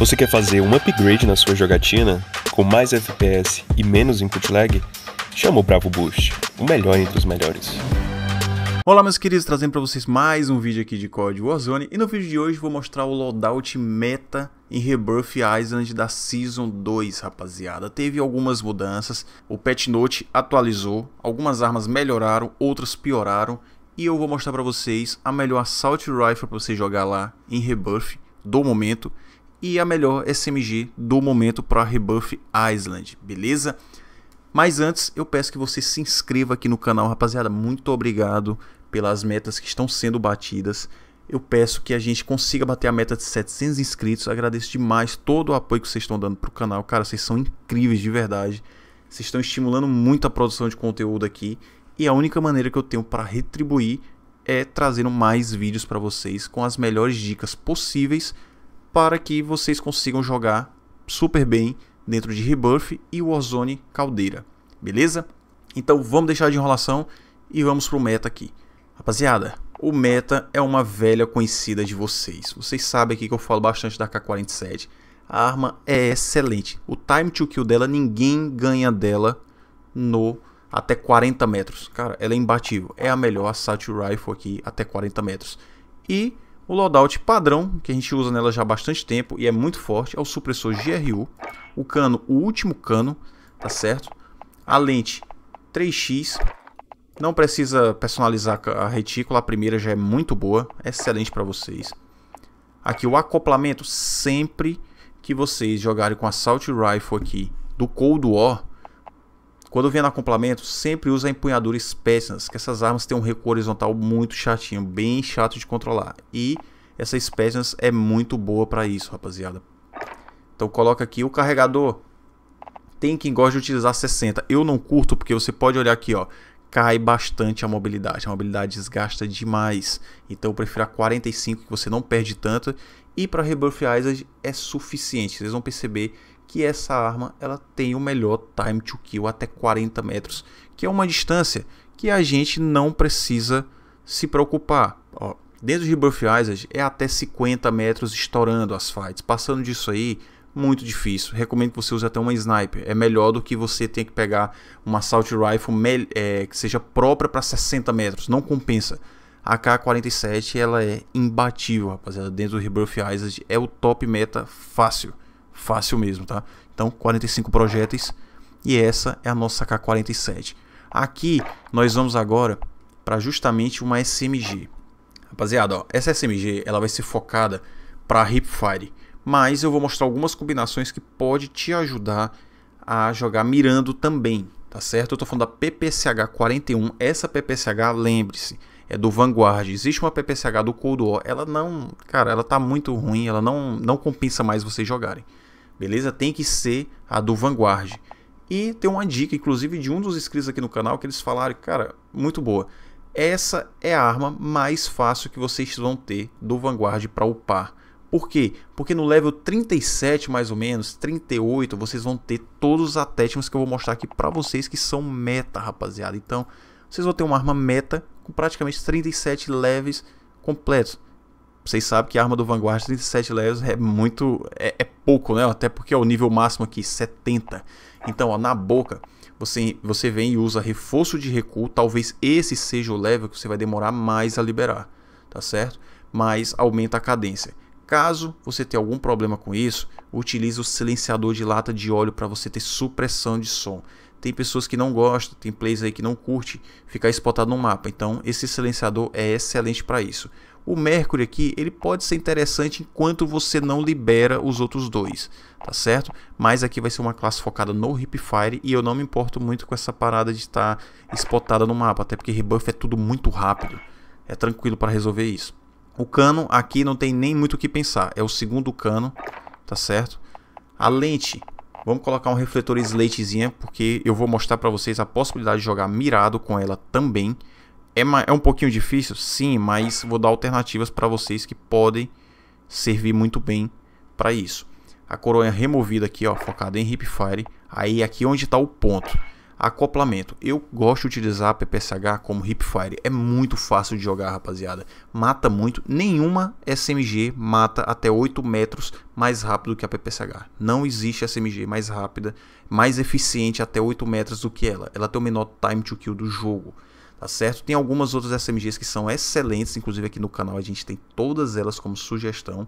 Você quer fazer um upgrade na sua jogatina com mais FPS e menos input lag? Chama o Bravo Boost, o melhor entre os melhores. Olá meus queridos, trazendo para vocês mais um vídeo aqui de Código Warzone e no vídeo de hoje vou mostrar o loadout meta em Rebirth Island da Season 2, rapaziada. Teve algumas mudanças, o patch note atualizou, algumas armas melhoraram, outras pioraram e eu vou mostrar para vocês a melhor Assault Rifle para você jogar lá em Rebirth do momento e a melhor SMG do momento para Rebuff Island, beleza? Mas antes, eu peço que você se inscreva aqui no canal, rapaziada. Muito obrigado pelas metas que estão sendo batidas. Eu peço que a gente consiga bater a meta de 700 inscritos. Agradeço demais todo o apoio que vocês estão dando pro canal. Cara, vocês são incríveis de verdade. Vocês estão estimulando muito a produção de conteúdo aqui. E a única maneira que eu tenho para retribuir é trazendo mais vídeos para vocês com as melhores dicas possíveis para que vocês consigam jogar super bem dentro de Rebirth e Warzone Caldeira, beleza? Então vamos deixar de enrolação e vamos pro meta aqui. Rapaziada, o meta é uma velha conhecida de vocês. Vocês sabem aqui que eu falo bastante da K-47. A arma é excelente. O time to kill dela, ninguém ganha dela no até 40 metros. Cara, ela é imbatível. É a melhor assault rifle aqui até 40 metros. E o loadout padrão, que a gente usa nela já há bastante tempo e é muito forte, é o supressor GRU. O cano, o último cano, tá certo? A lente 3x. Não precisa personalizar a retícula, a primeira já é muito boa, excelente para vocês. Aqui o acoplamento, sempre que vocês jogarem com Assault Rifle aqui do Cold War, quando vem no acoplamento, sempre usa empunhadura espécimes, que essas armas têm um recuo horizontal muito chatinho, bem chato de controlar. E essa espécimes é muito boa para isso, rapaziada. Então coloca aqui o carregador. Tem quem gosta de utilizar 60. Eu não curto porque você pode olhar aqui, ó cai bastante a mobilidade. A mobilidade desgasta demais. Então eu prefiro a 45 que você não perde tanto. E para rebuffiar é suficiente. Vocês vão perceber que essa arma ela tem o melhor time to kill até 40 metros, que é uma distância que a gente não precisa se preocupar. Ó, dentro de Buff Isaac é até 50 metros estourando as fights. Passando disso aí, muito difícil. Recomendo que você use até uma sniper. É melhor do que você ter que pegar uma assault rifle é, que seja própria para 60 metros. Não compensa. A K-47 ela é imbatível, rapaziada. Dentro do Rebirth Isaac é o top meta fácil. Fácil mesmo, tá? Então, 45 projéteis. E essa é a nossa K-47. Aqui, nós vamos agora para justamente uma SMG. Rapaziada, ó, essa SMG ela vai ser focada para hipfire, mas eu vou mostrar algumas combinações que pode te ajudar a jogar mirando também, tá certo? Eu estou falando da PPCH 41, essa PPCH, lembre-se, é do Vanguard. Existe uma PPCH do Cold War, ela não, cara, ela tá muito ruim, ela não não compensa mais vocês jogarem beleza? Tem que ser a do Vanguard. E tem uma dica, inclusive, de um dos inscritos aqui no canal que eles falaram, cara, muito boa. Essa é a arma mais fácil que vocês vão ter do Vanguard para upar. Por quê? Porque no level 37, mais ou menos, 38, vocês vão ter todos os atéticos que eu vou mostrar aqui para vocês que são meta, rapaziada. Então, vocês vão ter uma arma meta com praticamente 37 levels completos. Vocês sabem que a arma do Vanguard 37 levels é muito. É, é, pouco, né? Até porque é o nível máximo aqui, 70. Então, ó, na boca, você, você vem e usa reforço de recuo. Talvez esse seja o level que você vai demorar mais a liberar, tá certo? Mas aumenta a cadência. Caso você tenha algum problema com isso, utilize o silenciador de lata de óleo para você ter supressão de som. Tem pessoas que não gostam, tem players aí que não curte ficar espotado no mapa. Então, esse silenciador é excelente para isso. O Mercury aqui, ele pode ser interessante enquanto você não libera os outros dois, tá certo? Mas aqui vai ser uma classe focada no Hipfire e eu não me importo muito com essa parada de estar spotada no mapa, até porque rebuff é tudo muito rápido. É tranquilo para resolver isso. O cano aqui não tem nem muito o que pensar, é o segundo cano, tá certo? A lente, Vamos colocar um refletor slatezinha, porque eu vou mostrar para vocês a possibilidade de jogar mirado com ela também. É, é um pouquinho difícil? Sim, mas vou dar alternativas para vocês que podem servir muito bem para isso. A coroa removida aqui, ó, focada em hipfire. Aí aqui onde está o ponto. Acoplamento. Eu gosto de utilizar a PPSH como hipfire. É muito fácil de jogar, rapaziada. Mata muito. Nenhuma SMG mata até 8 metros mais rápido que a PPSH. Não existe SMG mais rápida, mais eficiente até 8 metros do que ela. Ela tem o menor time to kill do jogo tá certo? Tem algumas outras SMGs que são excelentes, inclusive aqui no canal a gente tem todas elas como sugestão.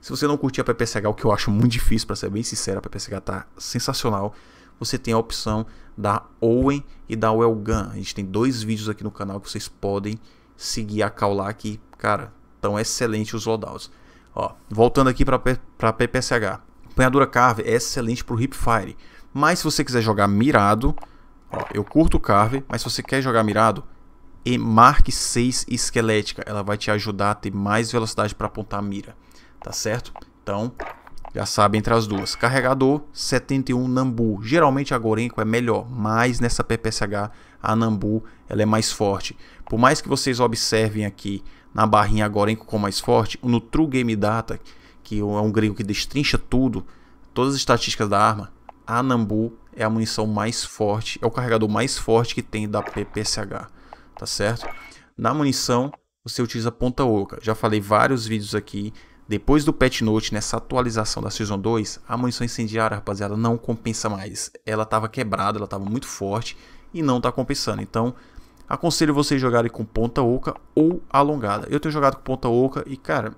Se você não curtir a PPSH, o que eu acho muito difícil, para ser bem sincero, a PPSH tá sensacional. Você tem a opção da Owen e da Wellgun. A gente tem dois vídeos aqui no canal que vocês podem seguir a Kaulak, que, cara, tão excelente os loadouts. Ó, voltando aqui para para PPSH. Apanhadura Carve é excelente para o Hipfire, mas se você quiser jogar mirado, Ó, eu curto o carve, mas se você quer jogar mirado, e marque 6 esquelética. Ela vai te ajudar a ter mais velocidade para apontar a mira. Tá certo? Então, já sabe entre as duas. Carregador 71 Nambu. Geralmente a Gorenko é melhor, mas nessa PPSH a Nambu ela é mais forte. Por mais que vocês observem aqui na barrinha Gorenco Gorenko com mais forte, no True Game Data, que é um grego que destrincha tudo, todas as estatísticas da arma, a Nambu é a munição mais forte, é o carregador mais forte que tem da PPSH, tá certo? Na munição, você utiliza ponta oca. Já falei vários vídeos aqui. Depois do patch note, nessa atualização da Season 2, a munição incendiária, rapaziada, não compensa mais. Ela tava quebrada, ela tava muito forte e não tá compensando. Então, aconselho vocês jogarem com ponta oca ou alongada. Eu tenho jogado com ponta oca e, cara,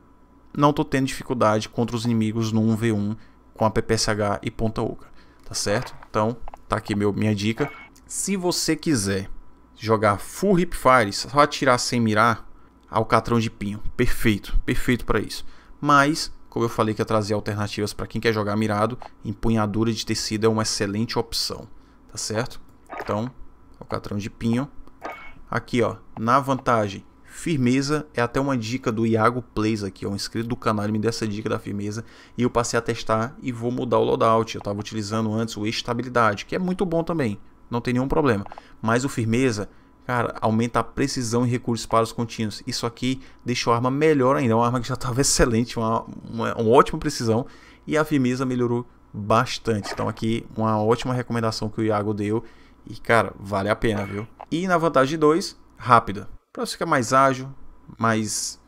não tô tendo dificuldade contra os inimigos no 1v1 com a PPSH e ponta oca, tá certo? Então, tá aqui meu, minha dica. Se você quiser jogar full hipfire, só atirar sem mirar, alcatrão de pinho, perfeito, perfeito para isso. Mas, como eu falei que ia trazer alternativas para quem quer jogar mirado, empunhadura de tecido é uma excelente opção, tá certo? Então, alcatrão de pinho. Aqui, ó, na vantagem, firmeza é até uma dica do Iago Plays aqui, é um inscrito do canal, ele me deu essa dica da firmeza e eu passei a testar e vou mudar o loadout. Eu estava utilizando antes o estabilidade, que é muito bom também, não tem nenhum problema. Mas o firmeza, cara, aumenta a precisão e recursos para os contínuos. Isso aqui deixou a arma melhor ainda, é uma arma que já estava excelente, uma, uma, uma ótima precisão e a firmeza melhorou bastante. Então aqui uma ótima recomendação que o Iago deu e cara, vale a pena, viu? E na vantagem 2, rápida para você ficar mais ágil, mais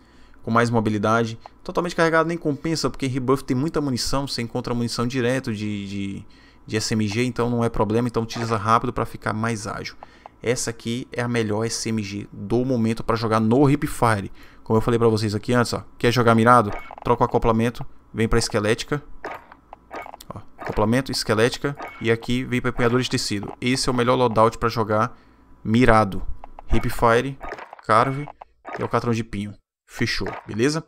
com mais mobilidade. Totalmente carregado nem compensa, porque rebuff tem muita munição, você encontra munição direto de, de, de SMG, então não é problema, então utiliza rápido para ficar mais ágil. Essa aqui é a melhor SMG do momento para jogar no Hipfire. Como eu falei para vocês aqui antes, ó, quer jogar mirado? Troca o acoplamento, vem para esquelética. Ó, acoplamento, esquelética e aqui vem para empunhador de tecido. Esse é o melhor loadout para jogar mirado. Hipfire Carve e Alcatrão é de Pinho. Fechou, beleza?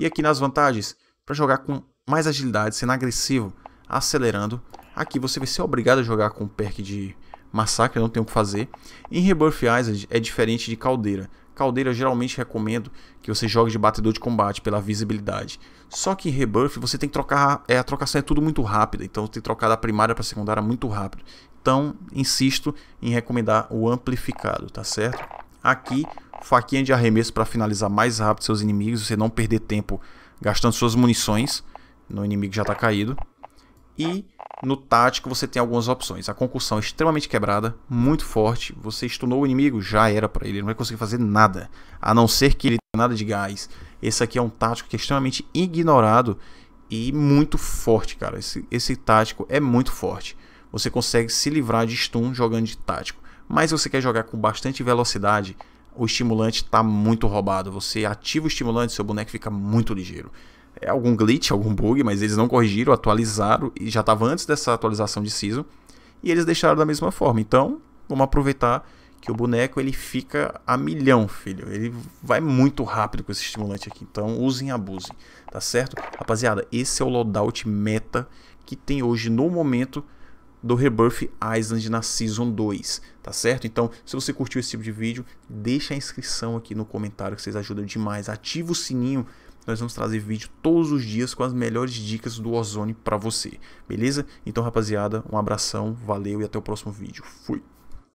E aqui nas vantagens, para jogar com mais agilidade, sendo agressivo, acelerando. Aqui você vai ser obrigado a jogar com o perk de massacre, não tem o que fazer. Em Rebirth Island é diferente de Caldeira. Caldeira eu geralmente recomendo que você jogue de batedor de combate pela visibilidade. Só que em Rebirth você tem que trocar, é, a trocação é tudo muito rápida, então tem que trocar da primária para secundária muito rápido. Então, insisto em recomendar o amplificado, tá certo? Aqui faquinha de arremesso para finalizar mais rápido seus inimigos, você não perder tempo gastando suas munições no inimigo já está caído. E no tático você tem algumas opções. A concussão é extremamente quebrada, muito forte. Você estunou o inimigo, já era para ele, ele não vai conseguir fazer nada, a não ser que ele tenha nada de gás. Esse aqui é um tático que é extremamente ignorado e muito forte, cara. Esse, esse tático é muito forte. Você consegue se livrar de stun jogando de tático. Mas se você quer jogar com bastante velocidade, o estimulante está muito roubado. Você ativa o estimulante, seu boneco fica muito ligeiro. É algum glitch, algum bug, mas eles não corrigiram, atualizaram e já estava antes dessa atualização de season. E eles deixaram da mesma forma. Então, vamos aproveitar que o boneco ele fica a milhão, filho. Ele vai muito rápido com esse estimulante aqui. Então, usem e abusem, tá certo? Rapaziada, esse é o loadout meta que tem hoje no momento do Rebirth Island na Season 2, tá certo? Então, se você curtiu esse tipo de vídeo, deixa a inscrição aqui no comentário que vocês ajudam demais. Ativa o sininho, nós vamos trazer vídeo todos os dias com as melhores dicas do Ozone para você, beleza? Então, rapaziada, um abração, valeu e até o próximo vídeo. Fui!